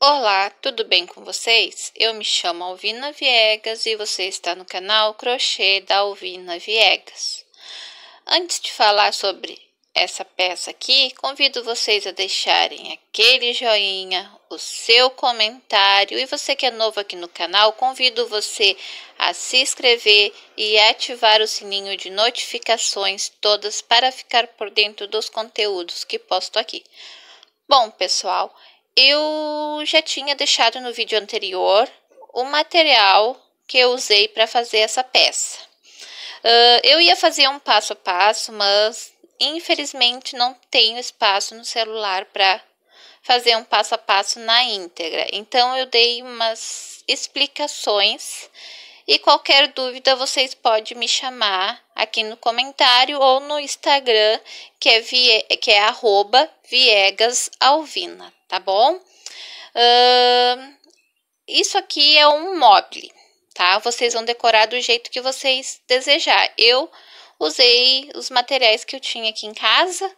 Olá, tudo bem com vocês? Eu me chamo Alvina Viegas e você está no canal Crochê da Alvina Viegas. Antes de falar sobre essa peça aqui, convido vocês a deixarem aquele joinha, o seu comentário e você que é novo aqui no canal, convido você a se inscrever e ativar o sininho de notificações todas para ficar por dentro dos conteúdos que posto aqui. Bom, pessoal, eu já tinha deixado no vídeo anterior o material que eu usei para fazer essa peça. Uh, eu ia fazer um passo a passo, mas infelizmente não tenho espaço no celular para fazer um passo a passo na íntegra. Então eu dei umas explicações e qualquer dúvida vocês podem me chamar aqui no comentário ou no Instagram que é, vie... que é arroba tá bom? Uh, isso aqui é um mobile, tá? Vocês vão decorar do jeito que vocês desejar. Eu usei os materiais que eu tinha aqui em casa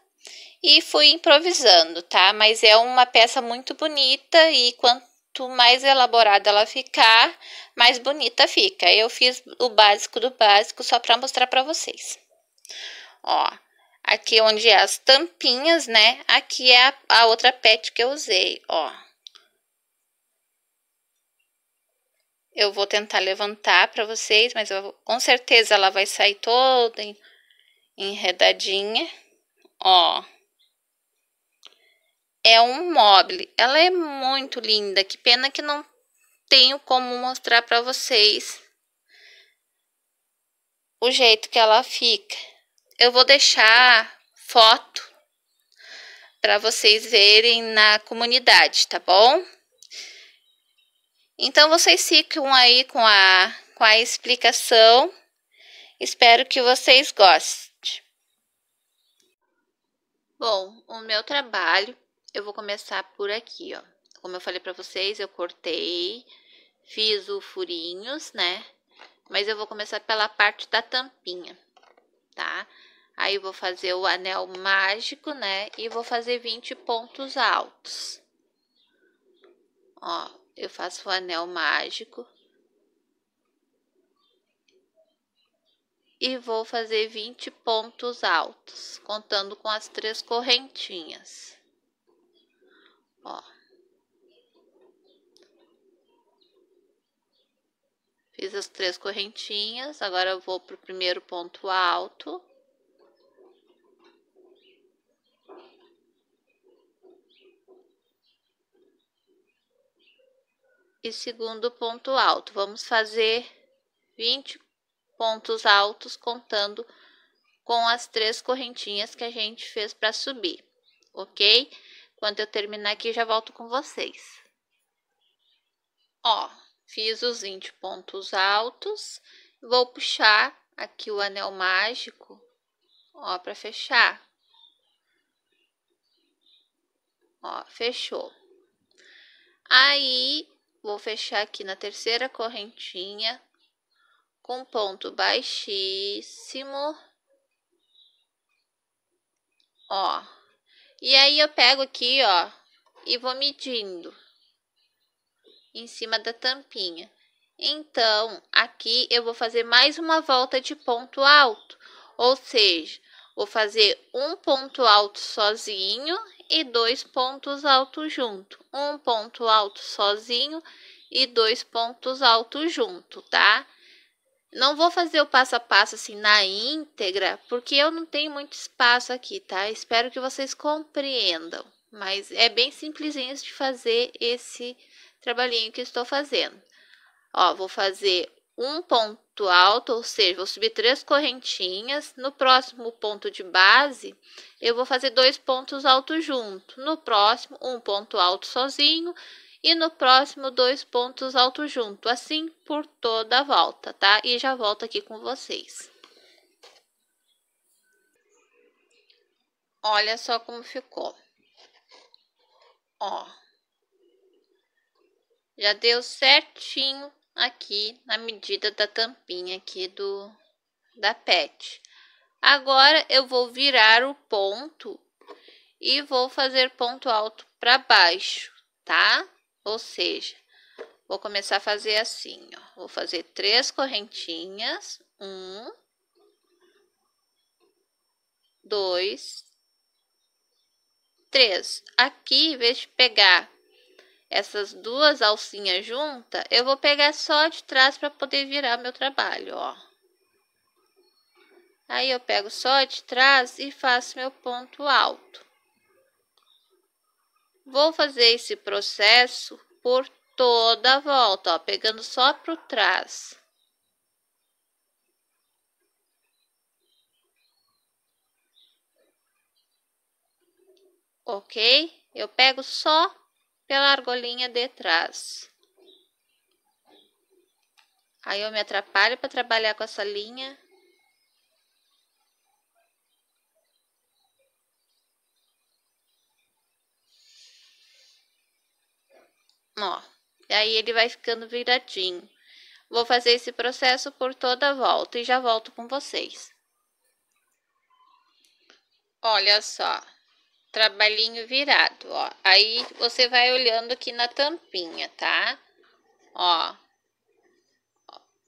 e fui improvisando, tá? Mas é uma peça muito bonita e quanto mais elaborada ela ficar, mais bonita fica. Eu fiz o básico do básico só para mostrar para vocês. Ó, Aqui onde é as tampinhas, né? Aqui é a, a outra pet que eu usei, ó. Eu vou tentar levantar para vocês, mas eu, com certeza ela vai sair toda enredadinha, ó. É um mobile, ela é muito linda, que pena que não tenho como mostrar para vocês o jeito que ela fica. Eu vou deixar foto para vocês verem na comunidade, tá bom? Então vocês ficam aí com a com a explicação. Espero que vocês gostem. Bom, o meu trabalho, eu vou começar por aqui, ó. Como eu falei para vocês, eu cortei, fiz o furinhos, né? Mas eu vou começar pela parte da tampinha, tá? Tá? Aí vou fazer o anel mágico, né? E vou fazer 20 pontos altos. Ó, eu faço o anel mágico. E vou fazer 20 pontos altos, contando com as três correntinhas. Ó. Fiz as três correntinhas, agora eu vou pro primeiro ponto alto. e segundo ponto alto. Vamos fazer 20 pontos altos contando com as três correntinhas que a gente fez para subir, ok? Quando eu terminar aqui, já volto com vocês. Ó, fiz os 20 pontos altos, vou puxar aqui o anel mágico, ó, para fechar. Ó, fechou. Aí, Vou fechar aqui na terceira correntinha com ponto baixíssimo. Ó. E aí eu pego aqui, ó, e vou medindo em cima da tampinha. Então, aqui eu vou fazer mais uma volta de ponto alto, ou seja, vou fazer um ponto alto sozinho e dois pontos altos junto, um ponto alto sozinho e dois pontos altos junto, tá? Não vou fazer o passo a passo assim na íntegra, porque eu não tenho muito espaço aqui, tá? Espero que vocês compreendam, mas é bem simplesinho de fazer esse trabalhinho que estou fazendo. Ó, vou fazer um ponto ponto alto, ou seja, vou subir três correntinhas. No próximo ponto de base, eu vou fazer dois pontos altos junto. No próximo, um ponto alto sozinho e no próximo dois pontos altos junto, assim por toda a volta, tá? E já volto aqui com vocês. Olha só como ficou. Ó. Já deu certinho aqui na medida da tampinha aqui do da pet. Agora eu vou virar o ponto e vou fazer ponto alto para baixo, tá? Ou seja, vou começar a fazer assim, ó. Vou fazer três correntinhas, um, dois, três. Aqui, em vez de pegar essas duas alcinhas juntas, eu vou pegar só de trás para poder virar meu trabalho, ó. Aí eu pego só de trás e faço meu ponto alto. Vou fazer esse processo por toda a volta, ó, pegando só para trás. Ok? Eu pego só pela argolinha de trás. Aí eu me atrapalho para trabalhar com essa linha. Ó, e aí ele vai ficando viradinho. Vou fazer esse processo por toda a volta e já volto com vocês. Olha só, trabalhinho virado, ó. Aí você vai olhando aqui na tampinha, tá? Ó.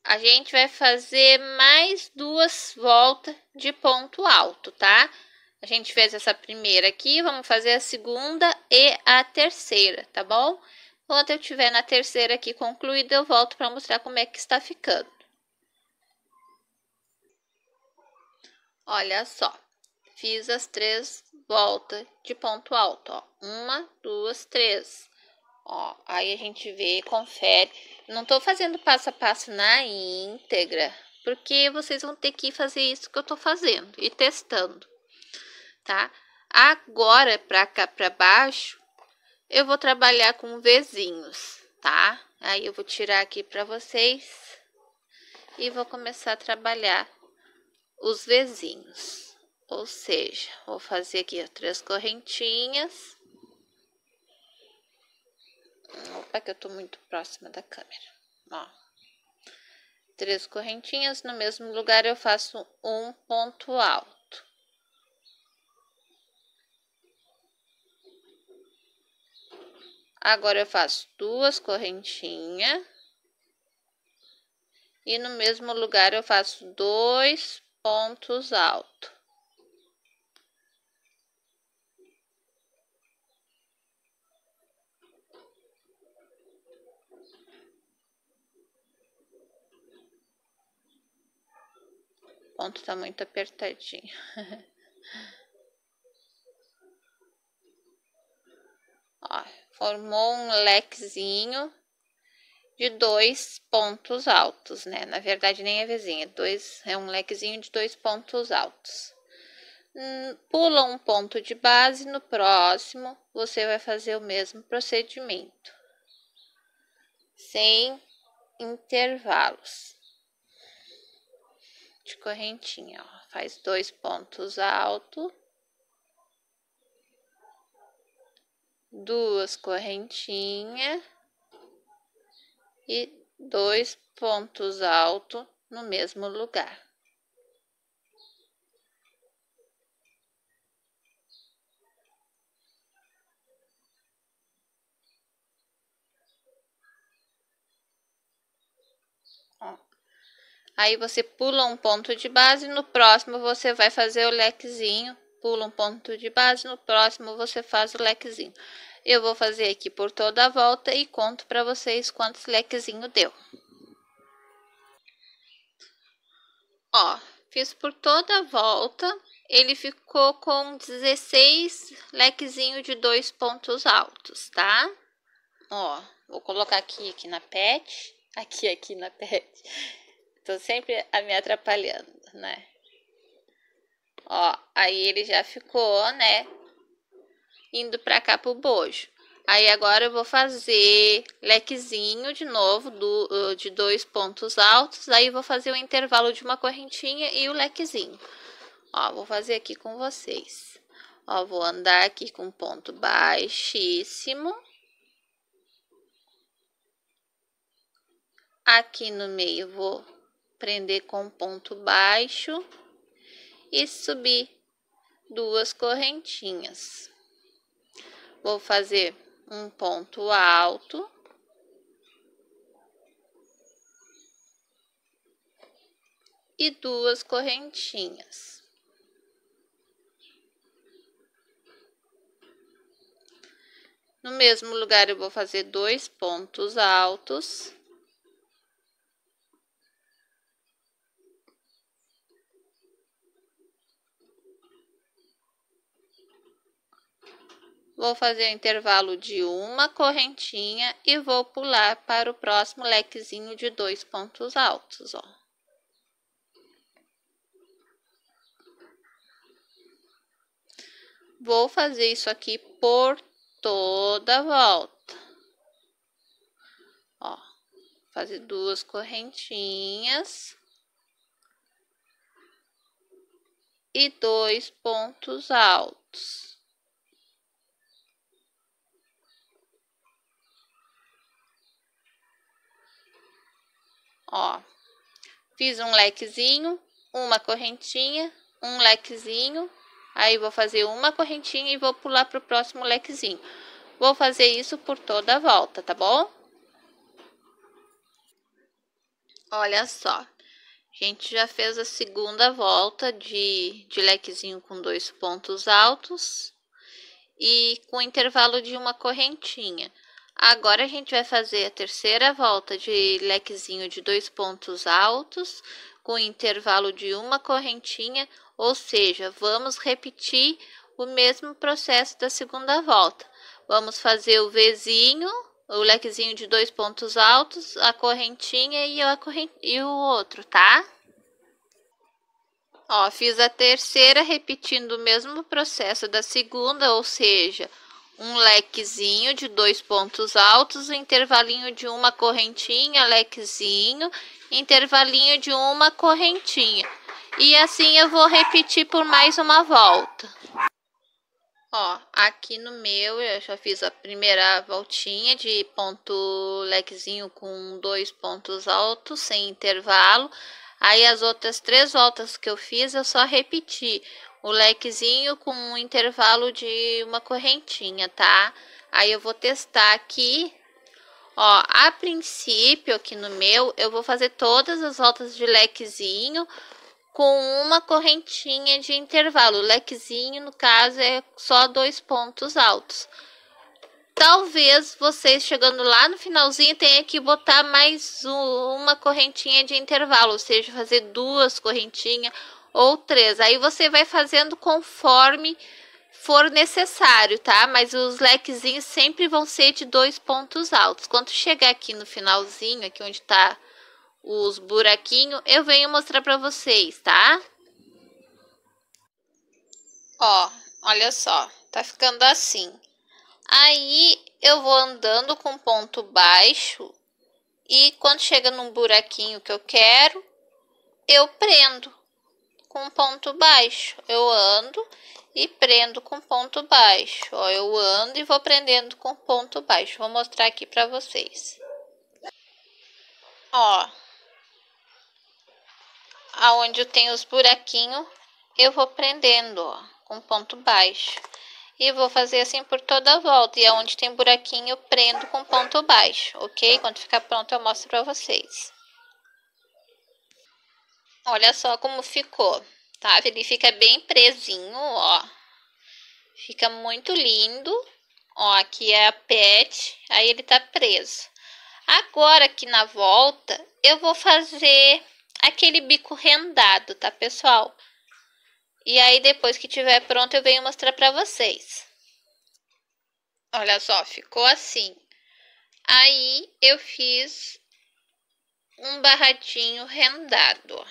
A gente vai fazer mais duas voltas de ponto alto, tá? A gente fez essa primeira aqui, vamos fazer a segunda e a terceira, tá bom? Quando eu tiver na terceira aqui concluída, eu volto para mostrar como é que está ficando. Olha só. Fiz as três voltas de ponto alto, ó. Uma, duas, três. Ó, aí a gente vê, confere. Não tô fazendo passo a passo na íntegra, porque vocês vão ter que fazer isso que eu tô fazendo e testando, tá? Agora, para cá para baixo, eu vou trabalhar com vizinhos, tá? Aí eu vou tirar aqui para vocês e vou começar a trabalhar os vizinhos. Ou seja, vou fazer aqui ó, três correntinhas. Opa, que eu tô muito próxima da câmera. Ó. Três correntinhas, no mesmo lugar eu faço um ponto alto. Agora eu faço duas correntinhas. E no mesmo lugar eu faço dois pontos altos. ponto tá muito apertadinho. Ó, formou um lequezinho de dois pontos altos, né? Na verdade, nem é vizinha, dois, é um lequezinho de dois pontos altos. Hum, pula um ponto de base, no próximo você vai fazer o mesmo procedimento, sem intervalos de correntinha, ó. faz dois pontos alto, duas correntinhas e dois pontos alto no mesmo lugar. Aí você pula um ponto de base, no próximo você vai fazer o lequezinho, pula um ponto de base, no próximo você faz o lequezinho. Eu vou fazer aqui por toda a volta e conto para vocês quantos lequezinho deu. Ó, fiz por toda a volta, ele ficou com 16 lequezinho de dois pontos altos, tá? Ó, vou colocar aqui, aqui na pet, aqui, aqui na pet Tô sempre a me atrapalhando, né? Ó, aí ele já ficou, né? Indo pra cá pro bojo. Aí agora eu vou fazer lequezinho de novo do, de dois pontos altos. Aí vou fazer o intervalo de uma correntinha e o lequezinho. Ó, vou fazer aqui com vocês. Ó, vou andar aqui com ponto baixíssimo. Aqui no meio vou prender com ponto baixo e subir duas correntinhas. Vou fazer um ponto alto. E duas correntinhas. No mesmo lugar, eu vou fazer dois pontos altos vou fazer o intervalo de uma correntinha e vou pular para o próximo lequezinho de dois pontos altos, ó. Vou fazer isso aqui por toda a volta. Ó, fazer duas correntinhas. E dois pontos altos. ó. Fiz um lequezinho, uma correntinha, um lequezinho, aí vou fazer uma correntinha e vou pular pro próximo lequezinho. Vou fazer isso por toda a volta, tá bom? Olha só, a gente já fez a segunda volta de, de lequezinho com dois pontos altos e com intervalo de uma correntinha. Agora a gente vai fazer a terceira volta de lequezinho de dois pontos altos, com intervalo de uma correntinha, ou seja, vamos repetir o mesmo processo da segunda volta. Vamos fazer o Vzinho, o lequezinho de dois pontos altos, a correntinha e, a e o outro, tá? Ó, fiz a terceira repetindo o mesmo processo da segunda, ou seja, um lequezinho de dois pontos altos, intervalinho de uma correntinha, lequezinho, intervalinho de uma correntinha. E assim eu vou repetir por mais uma volta. Ó, aqui no meu eu já fiz a primeira voltinha de ponto lequezinho com dois pontos altos sem intervalo. Aí as outras três voltas que eu fiz, eu só repeti o lequezinho com um intervalo de uma correntinha, tá? Aí eu vou testar aqui. Ó, a princípio aqui no meu, eu vou fazer todas as voltas de lequezinho com uma correntinha de intervalo. O lequezinho, no caso, é só dois pontos altos talvez vocês chegando lá no finalzinho tenha que botar mais uma correntinha de intervalo, ou seja, fazer duas correntinhas ou três. Aí você vai fazendo conforme for necessário, tá? Mas os lequezinhos sempre vão ser de dois pontos altos. Quando chegar aqui no finalzinho, aqui onde tá os buraquinhos, eu venho mostrar para vocês, tá? Ó, olha só, tá ficando assim. Aí eu vou andando com ponto baixo e quando chega num buraquinho que eu quero, eu prendo com ponto baixo. Eu ando e prendo com ponto baixo. Ó, eu ando e vou prendendo com ponto baixo. Vou mostrar aqui para vocês. Ó, aonde eu tenho os buraquinhos, eu vou prendendo, ó, com ponto baixo e vou fazer assim por toda a volta. E aonde é tem buraquinho, prendo com ponto baixo, ok? Quando ficar pronto, eu mostro para vocês. Olha só como ficou, tá? Ele fica bem presinho, ó. Fica muito lindo. Ó, aqui é a pet, aí ele tá preso. Agora aqui na volta, eu vou fazer aquele bico rendado, tá, pessoal? E aí, depois que tiver pronto, eu venho mostrar para vocês. Olha só, ficou assim. Aí, eu fiz um barradinho rendado.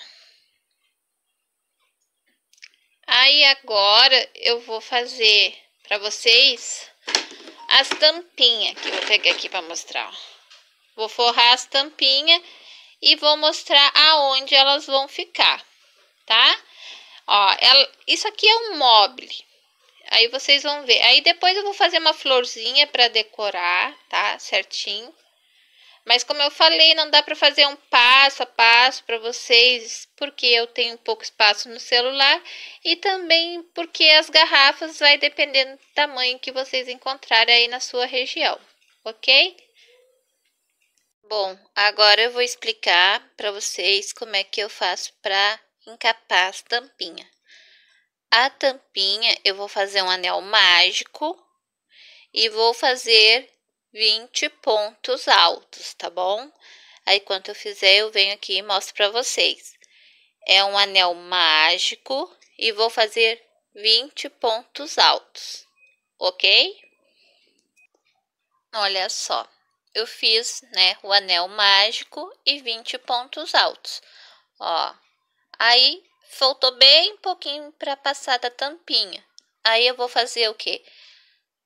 Aí, agora, eu vou fazer para vocês as tampinhas que eu vou pegar aqui para mostrar. Ó. Vou forrar as tampinhas e vou mostrar aonde elas vão ficar, tá? Ó, ela, isso aqui é um mobile. Aí vocês vão ver. Aí depois eu vou fazer uma florzinha para decorar, tá? Certinho. Mas como eu falei, não dá para fazer um passo a passo para vocês, porque eu tenho pouco espaço no celular e também porque as garrafas vai dependendo do tamanho que vocês encontrarem aí na sua região, ok? Bom, agora eu vou explicar para vocês como é que eu faço para com capaz tampinha. A tampinha eu vou fazer um anel mágico e vou fazer 20 pontos altos, tá bom? Aí quando eu fizer, eu venho aqui e mostro para vocês. É um anel mágico e vou fazer 20 pontos altos, ok? Olha só, eu fiz, né, o anel mágico e 20 pontos altos. Ó, Aí faltou bem pouquinho para passar da tampinha. Aí eu vou fazer o quê?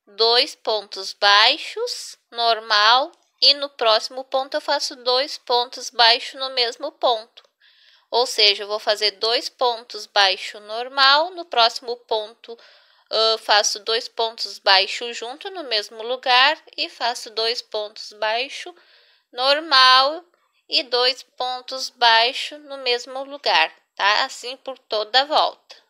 Dois pontos baixos, normal, e no próximo ponto eu faço dois pontos baixos no mesmo ponto. Ou seja, eu vou fazer dois pontos baixo normal, no próximo ponto eu faço dois pontos baixo junto no mesmo lugar e faço dois pontos baixo normal e dois pontos baixo no mesmo lugar tá? Assim por toda a volta.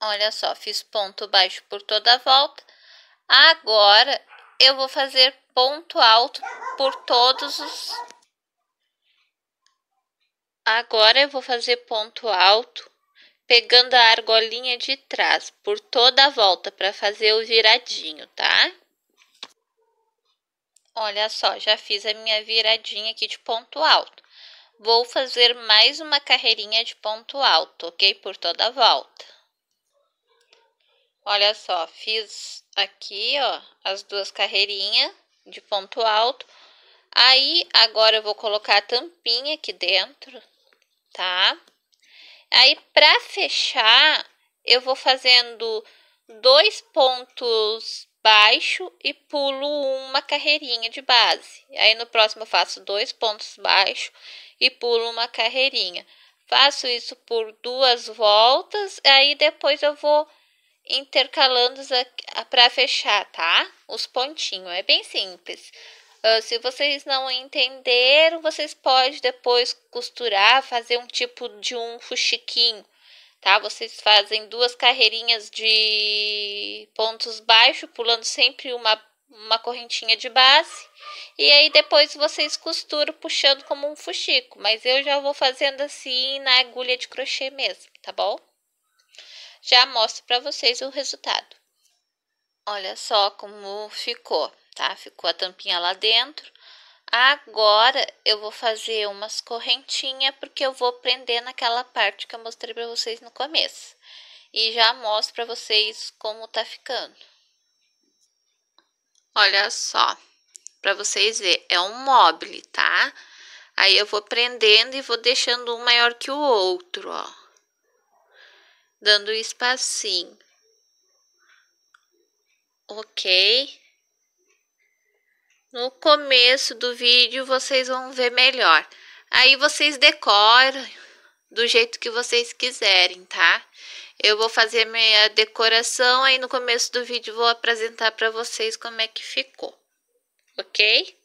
Olha só, fiz ponto baixo por toda a volta. Agora, eu vou fazer ponto alto por todos os... Agora, eu vou fazer ponto alto pegando a argolinha de trás por toda a volta para fazer o viradinho, tá? Olha só, já fiz a minha viradinha aqui de ponto alto. Vou fazer mais uma carreirinha de ponto alto, ok? Por toda a volta. Olha só, fiz aqui, ó, as duas carreirinhas de ponto alto. Aí, agora eu vou colocar a tampinha aqui dentro, tá? Aí, pra fechar, eu vou fazendo dois pontos baixo e pulo uma carreirinha de base. Aí no próximo eu faço dois pontos baixo e pulo uma carreirinha. Faço isso por duas voltas, aí depois eu vou intercalando ah, para fechar, tá? Os pontinhos, é bem simples. Uh, se vocês não entenderam, vocês podem depois costurar, fazer um tipo de um fuxiquinho tá? Vocês fazem duas carreirinhas de pontos baixos, pulando sempre uma, uma correntinha de base. E aí depois vocês costuram puxando como um fuxico, mas eu já vou fazendo assim na agulha de crochê mesmo, tá bom? Já mostro para vocês o resultado. Olha só como ficou, tá? Ficou a tampinha lá dentro. Agora eu vou fazer umas correntinhas porque eu vou prender naquela parte que eu mostrei para vocês no começo. E já mostro para vocês como tá ficando. Olha só, para vocês ver, é um móvel, tá? Aí eu vou prendendo e vou deixando um maior que o outro, ó. Dando um espacinho. Ok? No começo do vídeo vocês vão ver melhor. Aí vocês decoram do jeito que vocês quiserem, tá? Eu vou fazer minha decoração aí no começo do vídeo vou apresentar para vocês como é que ficou. OK?